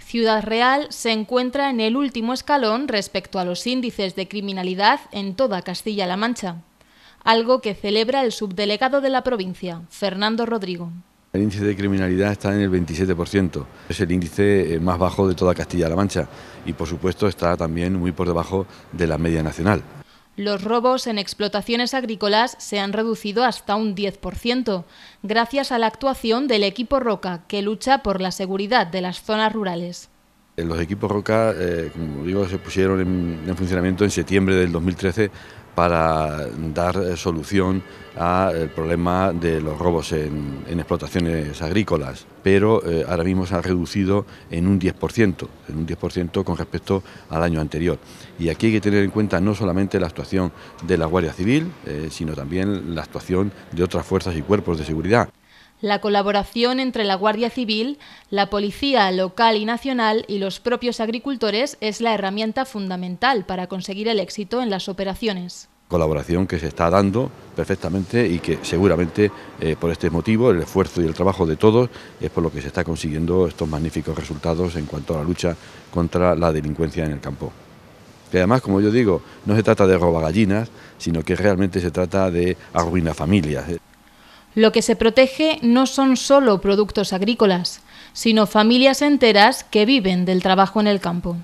Ciudad Real se encuentra en el último escalón respecto a los índices de criminalidad en toda Castilla-La Mancha, algo que celebra el subdelegado de la provincia, Fernando Rodrigo. El índice de criminalidad está en el 27%, es el índice eh, más bajo de toda Castilla-La Mancha y por supuesto está también muy por debajo de la media nacional. Los robos en explotaciones agrícolas se han reducido hasta un 10%, gracias a la actuación del equipo Roca, que lucha por la seguridad de las zonas rurales. Eh, los equipos Roca, eh, como digo, se pusieron en, funcionamiento en septiembre del 2013 para dar eh, solución al problema de los robos en, explotaciones agrícolas, pero ahora mismo se ha reducido en un 10%, en un 10% con respecto al año anterior. Y aquí hay que tener en cuenta no solamente la actuación de la Guardia Civil, sino también la actuación de otras fuerzas y cuerpos de seguridad la colaboración entre la Guardia Civil, la Policía local y nacional y los propios agricultores es la herramienta fundamental para conseguir el éxito en las operaciones. Colaboración que se está dando perfectamente y que seguramente eh, por este motivo, el esfuerzo y el trabajo de todos, es por lo que se está consiguiendo estos magníficos resultados en cuanto a la lucha contra la delincuencia en el campo que además, como yo digo, no se trata de gallinas, sino que realmente se trata de arruinar familias. Lo que se protege no son solo productos agrícolas, sino familias enteras que viven del trabajo en el campo.